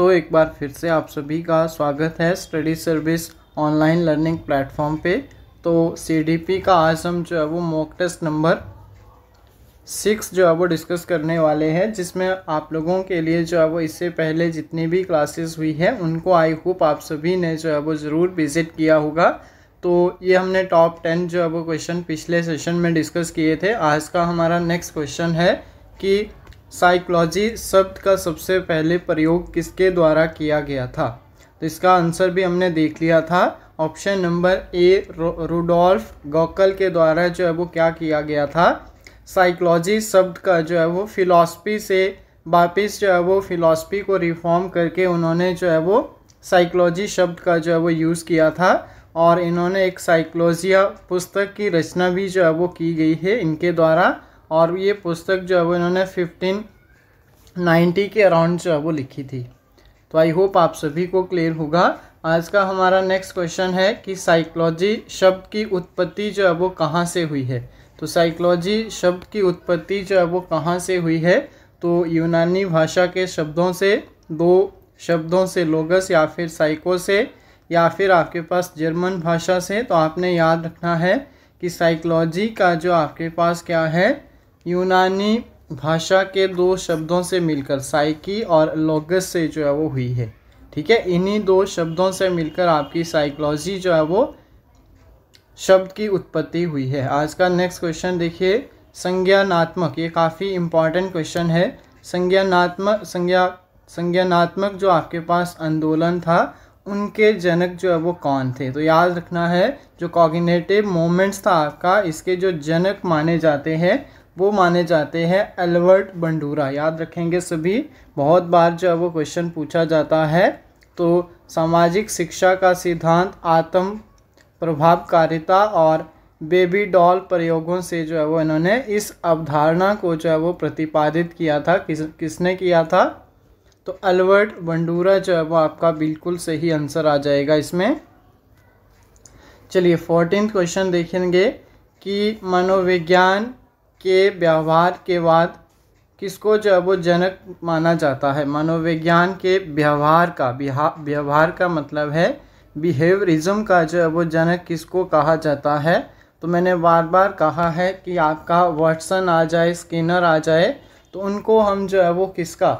दोस्तों एक बार फिर से आप सभी का स्वागत है study service online learning platform पे तो सीडीपी का आज हम जो है वो मॉक टेस्ट नंबर सिक्स जो है वो डिस्कस करने वाले हैं जिसमें आप लोगों के लिए जो है वो इससे पहले जितनी भी क्लासेस हुई है उनको आई होप आप सभी ने जो है वो ज़रूर विज़िट किया होगा तो ये हमने टॉप टेन जो है वो क्वेश्चन पिछले सेशन में डिस्कस किए थे आज का हमारा नेक्स्ट क्वेश्चन है कि साइकोलॉजी शब्द का सबसे पहले प्रयोग किसके द्वारा किया गया था तो इसका आंसर भी हमने देख लिया था option number A Rudolf Gockel के द्वारा जो है वो क्या किया गया था साइकोलॉजी शब्द का जो है वो फिलॉसफी से वापिस जो है वो फिलॉसफी को रिफॉर्म करके उन्होंने जो है वो साइकोलॉजी शब्द का जो है वो यूज़ किया था और इन्होंने एक साइकोलॉजिया पुस्तक की रचना भी जो है वो की गई है इनके द्वारा और ये पुस्तक जो है वो इन्होंने फिफ्टीन नाइन्टी के अराउंड जो है वो लिखी थी तो आई होप आप सभी को क्लियर होगा आज का हमारा नेक्स्ट क्वेश्चन है कि साइकोलॉजी शब्द की उत्पत्ति जो है वो कहाँ से हुई है तो साइकोलॉजी शब्द की उत्पत्ति जो है वो कहाँ से हुई है तो यूनानी भाषा के शब्दों से दो शब्दों से लोगस या फिर साइको से या फिर आपके पास जर्मन भाषा से तो आपने याद रखना है कि साइकोलॉजी का जो आपके पास क्या है यूनानी भाषा के दो शब्दों से मिलकर साइकी और लोगस से जो है वो हुई है ठीक है इन्हीं दो शब्दों से मिलकर आपकी साइकोलॉजी जो है वो शब्द की उत्पत्ति हुई है आज का नेक्स्ट क्वेश्चन देखिए संज्ञानात्मक ये काफ़ी इम्पॉर्टेंट क्वेश्चन है संज्ञानात्मक संज्ञा संज्ञानात्मक जो आपके पास आंदोलन था उनके जनक जो है वो कौन थे तो याद रखना है जो कॉगिनेटिव मोमेंट्स था आपका इसके जो जनक माने जाते हैं वो माने जाते हैं अल्बर्ट बंडूरा याद रखेंगे सभी बहुत बार जो वो क्वेश्चन पूछा जाता है तो सामाजिक शिक्षा का सिद्धांत आत्म प्रभावकारिता और बेबी डॉल प्रयोगों से जो है वो इन्होंने इस अवधारणा को जो है वो प्रतिपादित किया था किस किसने किया था तो अल्बर्ट बंडूरा जो है वो आपका बिल्कुल सही आंसर आ जाएगा इसमें चलिए फोर्टीन क्वेश्चन देखेंगे कि मनोविज्ञान के व्यवहार के बाद किसको जो है वो जनक माना जाता है मनोविज्ञान के व्यवहार का व्यवहार का मतलब है बिहेवरिज्म का जो है वो जनक किसको कहा जाता है तो मैंने बार बार कहा है कि आपका वाटसन आ जाए स्किनर आ जाए तो उनको हम जो है वो किसका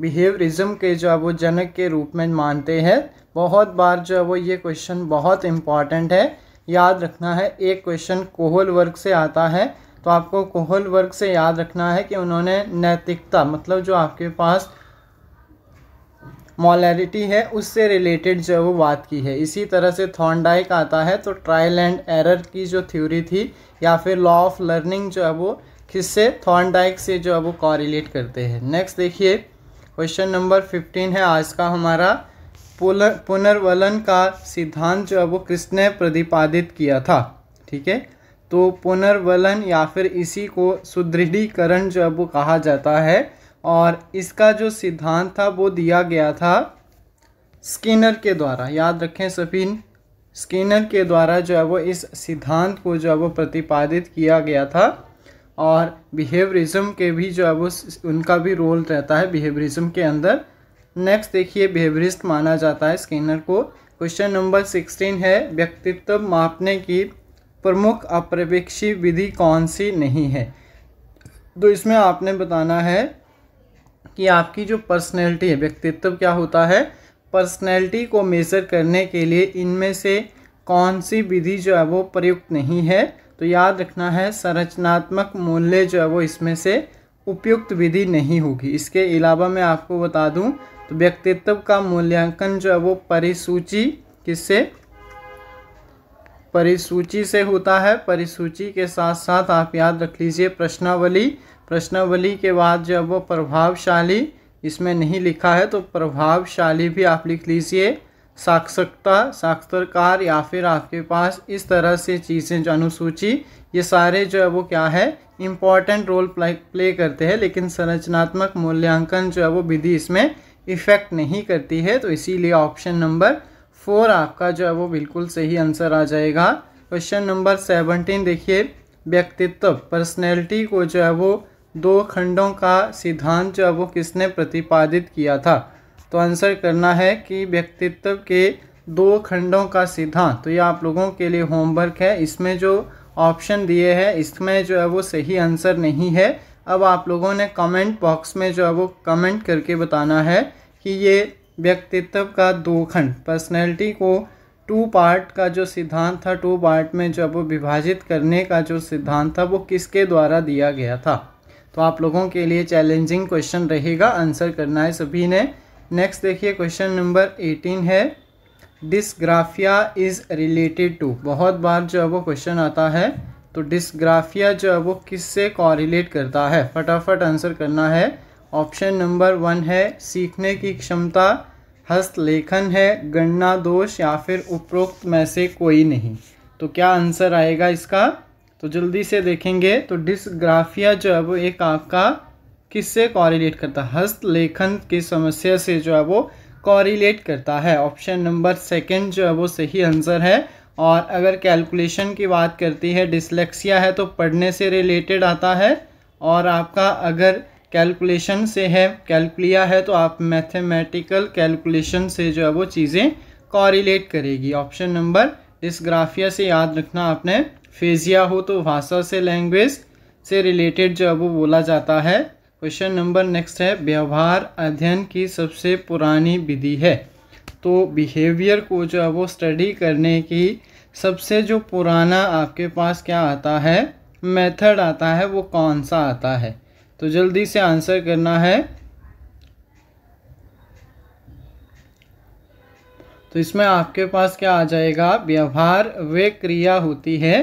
बिहेवरिज्म के जो है वो जनक के रूप में मानते हैं बहुत बार जो है वो ये क्वेश्चन बहुत इम्पॉर्टेंट है याद रखना है एक क्वेश्चन कोहल वर्क से आता है तो आपको कोहल वर्ग से याद रखना है कि उन्होंने नैतिकता मतलब जो आपके पास मॉलरिटी है उससे रिलेटेड जो है वो बात की है इसी तरह से थॉर्नडाइक आता है तो ट्रायल एंड एरर की जो थ्योरी थी या फिर लॉ ऑफ लर्निंग जो है वो किससे थॉन्डाइक से जो है वो कॉरिलेट करते हैं नेक्स्ट देखिए क्वेश्चन नंबर फिफ्टीन है आज का हमारा पुनर्वलन का सिद्धांत जो है वो किसने प्रतिपादित किया था ठीक है तो पुनर्वलन या फिर इसी को सुदृढ़ीकरण जो है वो कहा जाता है और इसका जो सिद्धांत था वो दिया गया था स्किनर के द्वारा याद रखें सभी स्किनर के द्वारा जो है वो इस सिद्धांत को जो है वो प्रतिपादित किया गया था और बिहेवरिज्म के भी जो है वो उनका भी रोल रहता है बिहेवरिज्म के अंदर नेक्स्ट देखिए बिहेवरिस्ट माना जाता है स्किनर को क्वेश्चन नंबर सिक्सटीन है व्यक्तित्व मापने की प्रमुख अप्रवेक्षी विधि कौन सी नहीं है तो इसमें आपने बताना है कि आपकी जो पर्सनैलिटी है व्यक्तित्व क्या होता है पर्सनैलिटी को मेज़र करने के लिए इनमें से कौन सी विधि जो है वो प्रयुक्त नहीं है तो याद रखना है संरचनात्मक मूल्य जो है वो इसमें से उपयुक्त विधि नहीं होगी इसके अलावा मैं आपको बता दूं तो व्यक्तित्व का मूल्यांकन जो है वो परिसूची किससे परिसूची से होता है परिसूची के साथ साथ आप याद रख लीजिए प्रश्नावली प्रश्नावली के बाद जो वो प्रभावशाली इसमें नहीं लिखा है तो प्रभावशाली भी आप लिख लीजिए साक्षरता साक्षरकार या फिर आपके पास इस तरह से चीज़ें जो अनुसूची ये सारे जो है वो क्या है इम्पॉर्टेंट रोल प्ले प्ले करते हैं लेकिन संरचनात्मक मूल्यांकन जो है वो विधि इसमें इफ़ेक्ट नहीं करती है तो इसीलिए ऑप्शन नंबर फोर आपका जो है वो बिल्कुल सही आंसर आ जाएगा क्वेश्चन नंबर सेवनटीन देखिए व्यक्तित्व पर्सनैलिटी को जो है वो दो खंडों का सिद्धांत जो है वो किसने प्रतिपादित किया था तो आंसर करना है कि व्यक्तित्व के दो खंडों का सिद्धांत तो ये आप लोगों के लिए होमवर्क है इसमें जो ऑप्शन दिए हैं इसमें जो है वो सही आंसर नहीं है अब आप लोगों ने कमेंट बॉक्स में जो है वो कमेंट करके बताना है कि ये व्यक्तित्व का दो खंड पर्सनैलिटी को टू पार्ट का जो सिद्धांत था टू पार्ट में जब वो विभाजित करने का जो सिद्धांत था वो किसके द्वारा दिया गया था तो आप लोगों के लिए चैलेंजिंग क्वेश्चन रहेगा आंसर करना है सभी ने नेक्स्ट देखिए क्वेश्चन नंबर एटीन है डिसग्राफिया इज़ रिलेटेड टू बहुत बार जो है वो क्वेश्चन आता है तो डिसग्राफिया जो है वो किससे कॉरिलेट करता है फटाफट आंसर करना है ऑप्शन नंबर वन है सीखने की क्षमता हस्तलेखन है गणना दोष या फिर उपरोक्त में से कोई नहीं तो क्या आंसर आएगा इसका तो जल्दी से देखेंगे तो डिस्ग्राफिया जो है वो एक आपका किससे कॉरिलेट करता है हस्तलेखन की समस्या से जो है वो कॉरिलेट करता है ऑप्शन नंबर सेकंड जो है वो सही आंसर है और अगर कैलकुलेशन की बात करती है डिसलेक्सिया है तो पढ़ने से रिलेटेड आता है और आपका अगर कैलकुलेशन से है कैलकुलिया है तो आप मैथमेटिकल कैलकुलेशन से जो है वो चीज़ें कॉरिलेट करेगी ऑप्शन नंबर डिस्ग्राफिया से याद रखना आपने फेजिया हो तो भाषा से लैंग्वेज से रिलेटेड जो है वो बोला जाता है क्वेश्चन नंबर नेक्स्ट है व्यवहार अध्ययन की सबसे पुरानी विधि है तो बिहेवियर को जो है वो स्टडी करने की सबसे जो पुराना आपके पास क्या आता है मेथड आता है वो कौन सा आता है तो जल्दी से आंसर करना है तो इसमें आपके पास क्या आ जाएगा व्यवहार वे क्रिया होती है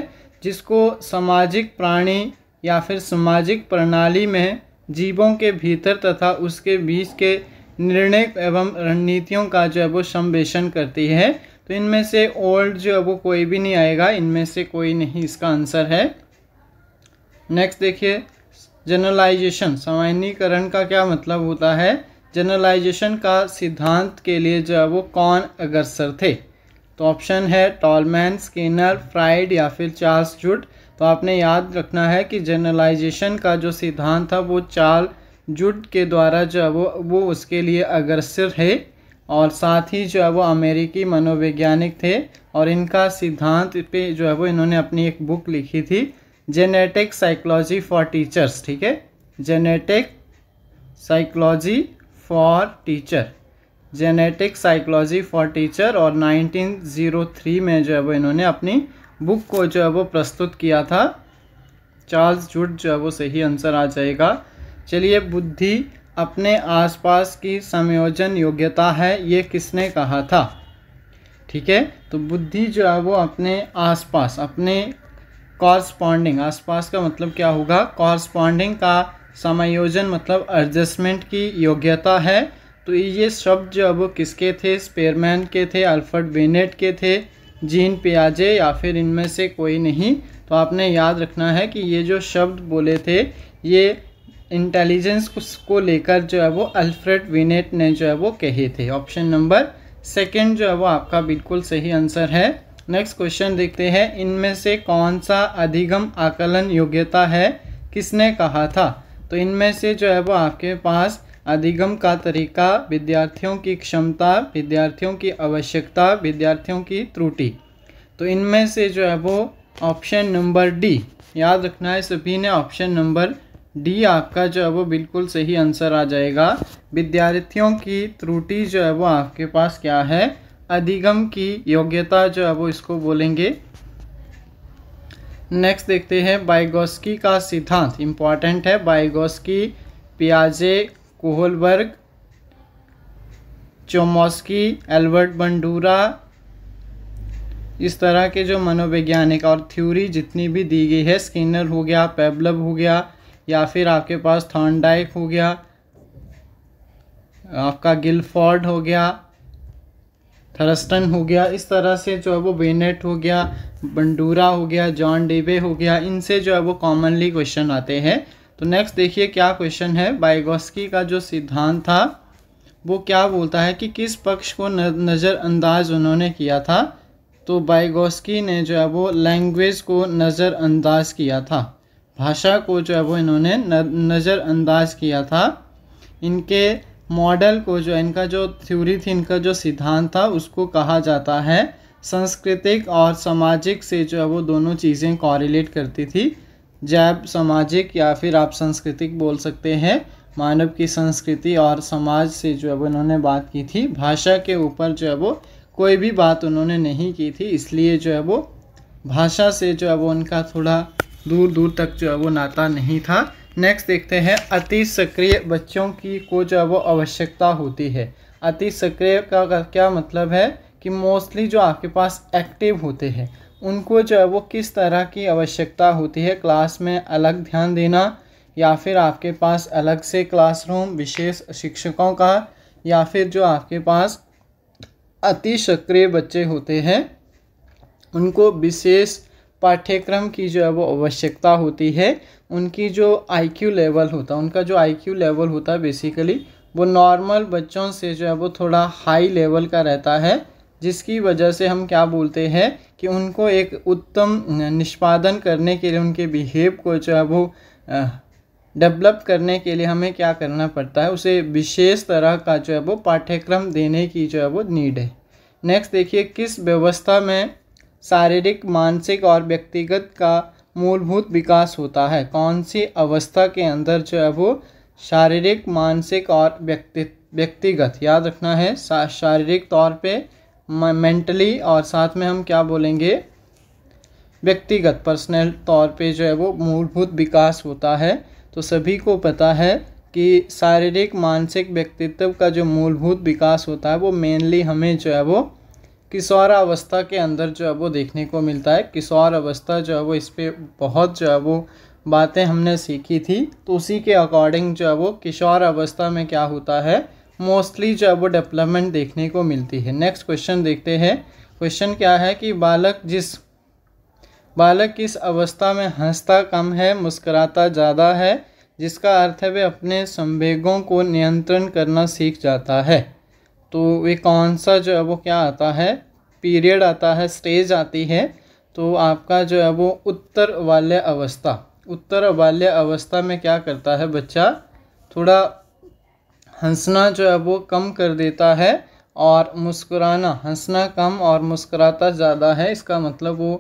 जिसको सामाजिक प्राणी या फिर सामाजिक प्रणाली में जीवों के भीतर तथा उसके बीच के निर्णय एवं रणनीतियों का जो है वो संवेशन करती है तो इनमें से ओल्ड जो है वो कोई भी नहीं आएगा इनमें से कोई नहीं इसका आंसर है नेक्स्ट देखिए जनरलाइजेशन सामान्यकरण का क्या मतलब होता है जनरलाइजेशन का सिद्धांत के लिए जो है वो कौन अग्रसर थे तो ऑप्शन है टॉलमैन स्किनर फ्राइड या फिर चार्ल्स जुट तो आपने याद रखना है कि जनरलाइजेशन का जो सिद्धांत था वो चार्ल जुट के द्वारा जो है वो वो उसके लिए अग्रसर है और साथ ही जो है वो अमेरिकी मनोवैज्ञानिक थे और इनका सिद्धांत पे जो है वो इन्होंने अपनी एक बुक लिखी थी जेनेटिक साइकोलॉजी फॉर टीचर्स ठीक है genetic psychology for teacher genetic psychology for teacher और 1903 में जो है वो इन्होंने अपनी बुक को जो है वो प्रस्तुत किया था चार्ल्स जुट जो है वो सही आंसर आ जाएगा चलिए बुद्धि अपने आसपास की संयोजन योग्यता है ये किसने कहा था ठीक है तो बुद्धि जो है वो अपने आसपास अपने कॉरस्पॉन्डिंग आसपास का मतलब क्या होगा कॉरस्पॉन्डिंग का समायोजन मतलब एडजस्टमेंट की योग्यता है तो ये शब्द जो अब किसके थे स्पेयरमैन के थे अल्फर्ड बेनेट के थे जीन पियाजे या फिर इनमें से कोई नहीं तो आपने याद रखना है कि ये जो शब्द बोले थे ये इंटेलिजेंस को लेकर जो है वो अल्फ्रेड विनेट ने जो है वो कहे थे ऑप्शन नंबर सेकंड जो है वो आपका बिल्कुल सही आंसर है नेक्स्ट क्वेश्चन देखते हैं इनमें से कौन सा अधिगम आकलन योग्यता है किसने कहा था तो इनमें से जो है वो आपके पास अधिगम का तरीका विद्यार्थियों की क्षमता विद्यार्थियों की आवश्यकता विद्यार्थियों की त्रुटि तो इनमें से जो है वो ऑप्शन नंबर डी याद रखना है सभी ने ऑप्शन नंबर डी आपका जो है वो बिल्कुल सही आंसर आ जाएगा विद्यार्थियों की त्रुटि जो है वो आपके पास क्या है अधिगम की योग्यता जो है वो इसको बोलेंगे नेक्स्ट देखते हैं बाइगोस्की का सिद्धांत इम्पॉर्टेंट है बाइगोस्की पियाजे कोहलबर्ग चोमोस्की एल्बर्ट बंडूरा इस तरह के जो मनोवैज्ञानिक और थ्योरी जितनी भी दी गई है स्किनर हो गया पेबलब हो गया या फिर आपके पास थॉर्नडाइक हो गया आपका गिलफोर्ड हो गया थरस्टन हो गया इस तरह से जो है वो बेनेट हो गया बंडूरा हो गया जॉन डेबे हो गया इनसे जो है वो कॉमनली क्वेश्चन आते हैं तो नेक्स्ट देखिए क्या क्वेश्चन है बाइगोस्की का जो सिद्धांत था वो क्या बोलता है कि किस पक्ष को नज़रअंदाज उन्होंने किया था तो बाइगोस्की ने जो है वो लैंग्वेज को नज़रअंदाज किया था भाषा को जो है वो इन्होंने नज़रअंदाज किया था इनके मॉडल को जो इनका जो थ्योरी थी इनका जो सिद्धांत था उसको कहा जाता है सांस्कृतिक और सामाजिक से जो है वो दोनों चीज़ें कॉरिलेट करती थी जैब सामाजिक या फिर आप सांस्कृतिक बोल सकते हैं मानव की संस्कृति और समाज से जो है वो इन्होंने बात की थी भाषा के ऊपर जो है वो कोई भी बात उन्होंने नहीं की थी इसलिए जो है वो भाषा से जो है वो उनका थोड़ा दूर दूर तक जो है वो नाता नहीं था नेक्स्ट देखते हैं अति सक्रिय बच्चों की को जो है वो आवश्यकता होती है अति सक्रिय का क्या मतलब है कि मोस्टली जो आपके पास एक्टिव होते हैं उनको जो है वो किस तरह की आवश्यकता होती है क्लास में अलग ध्यान देना या फिर आपके पास अलग से क्लासरूम विशेष शिक्षकों का या फिर जो आपके पास अति सक्रिय बच्चे होते हैं उनको विशेष पाठ्यक्रम की जो है वो आवश्यकता होती है उनकी जो आईक्यू लेवल होता है उनका जो आईक्यू लेवल होता है बेसिकली वो नॉर्मल बच्चों से जो है वो थोड़ा हाई लेवल का रहता है जिसकी वजह से हम क्या बोलते हैं कि उनको एक उत्तम निष्पादन करने के लिए उनके बिहेव को जो है वो डेवलप करने के लिए हमें क्या करना पड़ता है उसे विशेष तरह का जो है वो पाठ्यक्रम देने की जो है वो नीड है नेक्स्ट देखिए किस व्यवस्था में शारीरिक मानसिक और व्यक्तिगत का मूलभूत विकास होता है कौन सी अवस्था के अंदर जो है वो शारीरिक मानसिक और व्यक्ति व्यक्तिगत याद रखना है शारीरिक तौर पे मेंटली और साथ में हम क्या बोलेंगे व्यक्तिगत पर्सनल तौर पे जो है वो मूलभूत विकास होता है तो सभी को पता है कि शारीरिक मानसिक व्यक्तित्व का जो मूलभूत विकास होता है वो मेनली हमें जो है वो किशोर अवस्था के अंदर जो है वो देखने को मिलता है किशोर अवस्था जो है वो इस पर बहुत जो है वो बातें हमने सीखी थी तो उसी के अकॉर्डिंग जो है वो किशोर अवस्था में क्या होता है मोस्टली जो है वो डेवलपमेंट देखने को मिलती है नेक्स्ट क्वेश्चन देखते हैं क्वेश्चन क्या है कि बालक जिस बालक किस अवस्था में हंसता कम है मुस्कराता ज़्यादा है जिसका अर्थ है वे अपने संवेगों को नियंत्रण करना सीख जाता है तो वे कौन सा जो है वो क्या आता है पीरियड आता है स्टेज आती है तो आपका जो है वो उत्तर बाल्य अवस्था उत्तर बाल्य अवस्था में क्या करता है बच्चा थोड़ा हंसना जो है वो कम कर देता है और मुस्कुराना हंसना कम और मुस्कुराता ज़्यादा है इसका मतलब वो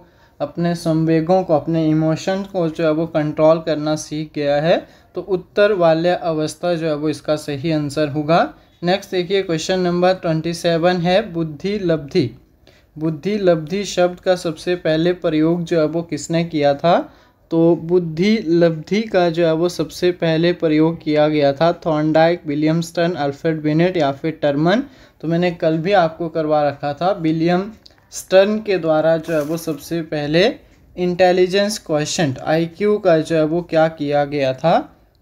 अपने संवेगों को अपने इमोशन को जो है वो कंट्रोल करना सीख गया है तो उत्तर बाल्य अवस्था जो है वो इसका सही आंसर होगा नेक्स्ट देखिए क्वेश्चन नंबर ट्वेंटी सेवन है बुद्धि लब्धि बुद्धि लब्धि शब्द का सबसे पहले प्रयोग जो है वो किसने किया था तो बुद्धि लब्धि का जो है वो सबसे पहले प्रयोग किया गया था थॉन्डाइक विलियमस्टन अल्फ्रेड बिनेट या फिर टर्मन तो मैंने कल भी आपको करवा रखा था विलियम स्टर्न के द्वारा जो है वो सबसे पहले इंटेलिजेंस क्वेश्चन आईक्यू का जो है वो क्या किया गया था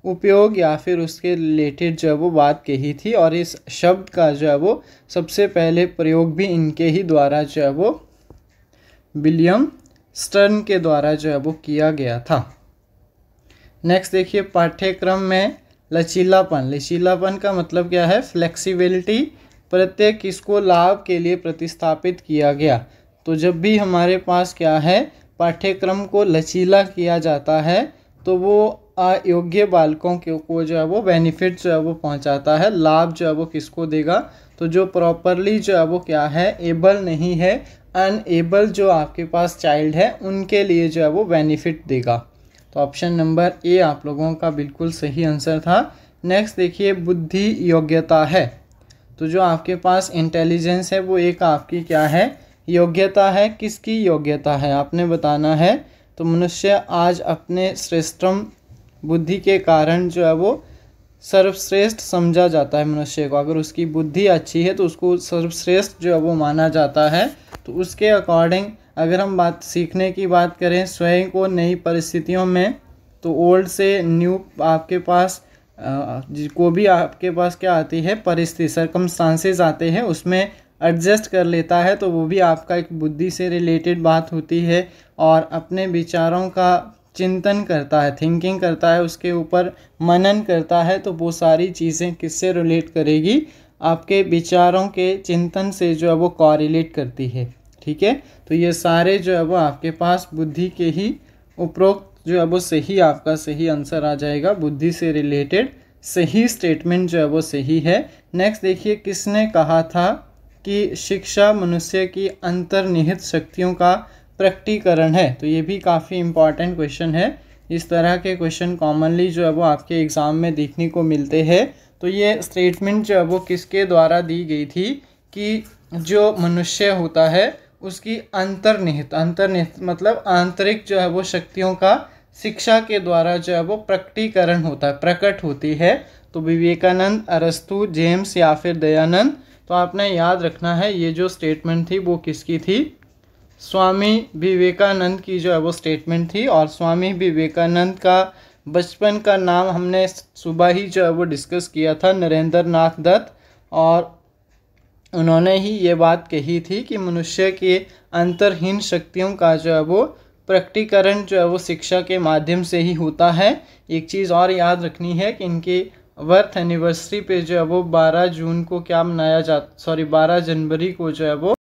उपयोग या फिर उसके रिलेटेड जो है वो बात कही थी और इस शब्द का जो है वो सबसे पहले प्रयोग भी इनके ही द्वारा जो है वो विलियम स्टर्न के द्वारा जो है वो किया गया था नेक्स्ट देखिए पाठ्यक्रम में लचीलापन लचीलापन का मतलब क्या है फ्लेक्सिबिलिटी प्रत्येक इसको लाभ के लिए प्रतिस्थापित किया गया तो जब भी हमारे पास क्या है पाठ्यक्रम को लचीला किया जाता है तो वो अयोग्य बालकों के को जो है वो बेनिफिट जो है वो पहुंचाता है लाभ जो है वो किसको देगा तो जो प्रॉपरली जो है वो क्या है एबल नहीं है अनएबल जो आपके पास चाइल्ड है उनके लिए जो है वो बेनिफिट देगा तो ऑप्शन नंबर ए आप लोगों का बिल्कुल सही आंसर था नेक्स्ट देखिए बुद्धि योग्यता है तो जो आपके पास इंटेलिजेंस है वो एक आपकी क्या है योग्यता है किसकी योग्यता है आपने बताना है तो मनुष्य आज अपने श्रेष्ठम बुद्धि के कारण जो है वो सर्वश्रेष्ठ समझा जाता है मनुष्य को अगर उसकी बुद्धि अच्छी है तो उसको सर्वश्रेष्ठ जो है वो माना जाता है तो उसके अकॉर्डिंग अगर हम बात सीखने की बात करें स्वयं को नई परिस्थितियों में तो ओल्ड से न्यू आपके पास जिसको भी आपके पास क्या आती है परिस्थिति सरकमस्टांसेस आते हैं उसमें एडजस्ट कर लेता है तो वो भी आपका एक बुद्धि से रिलेटेड बात होती है और अपने विचारों का चिंतन करता है थिंकिंग करता है उसके ऊपर मनन करता है तो वो सारी चीज़ें किससे रिलेट करेगी आपके विचारों के चिंतन से जो है वो कॉरिलेट करती है ठीक है तो ये सारे जो है वो आपके पास बुद्धि के ही उपरोक्त जो है वो सही आपका सही आंसर आ जाएगा बुद्धि से रिलेटेड सही स्टेटमेंट जो है वो सही है नेक्स्ट देखिए किसने कहा था कि शिक्षा मनुष्य की अंतर्निहित शक्तियों का प्रकटीकरण है तो ये भी काफ़ी इम्पॉर्टेंट क्वेश्चन है इस तरह के क्वेश्चन कॉमनली जो है वो आपके एग्ज़ाम में देखने को मिलते हैं तो ये स्टेटमेंट जो है वो किसके द्वारा दी गई थी कि जो मनुष्य होता है उसकी अंतर्निहित अंतर्निहित मतलब आंतरिक जो है वो शक्तियों का शिक्षा के द्वारा जो है वो प्रकटीकरण होता है प्रकट होती है तो विवेकानंद अरस्तु जेम्स या फिर दयानंद तो आपने याद रखना है ये जो स्टेटमेंट थी वो किसकी थी स्वामी विवेकानंद की जो है वो स्टेटमेंट थी और स्वामी विवेकानंद का बचपन का नाम हमने सुबह ही जो है वो डिस्कस किया था नरेंद्र नाथ दत्त और उन्होंने ही ये बात कही थी कि मनुष्य के अंतरहीन शक्तियों का जो है वो प्रकटीकरण जो है वो शिक्षा के माध्यम से ही होता है एक चीज़ और याद रखनी है कि इनकी बर्थ एनिवर्सरी पे जो है वो 12 जून को क्या मनाया जा सॉरी 12 जनवरी को जो है वो